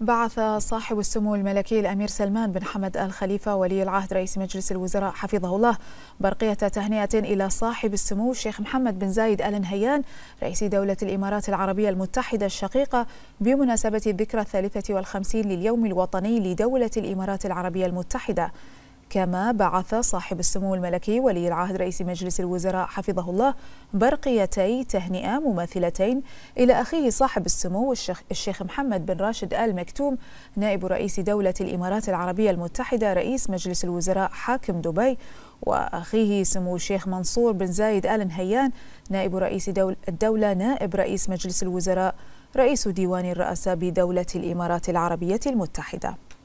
بعث صاحب السمو الملكي الأمير سلمان بن حمد آل خليفة ولي العهد رئيس مجلس الوزراء حفظه الله برقية تهنئة إلى صاحب السمو الشيخ محمد بن زايد آل نهيان رئيس دولة الإمارات العربية المتحدة الشقيقة بمناسبة الذكرى الثالثة والخمسين لليوم الوطني لدولة الإمارات العربية المتحدة كما بعث صاحب السمو الملكي ولي العهد رئيس مجلس الوزراء حفظه الله برقيتي تهنئة مماثلتين إلى أخيه صاحب السمو الشيخ محمد بن راشد آل مكتوم نائب رئيس دولة الإمارات العربية المتحدة رئيس مجلس الوزراء حاكم دبي وأخيه سمو الشيخ منصور بن زايد آل نهيان نائب رئيس دول الدولة نائب رئيس مجلس الوزراء رئيس ديوان الرئاسة بدولة الإمارات العربية المتحدة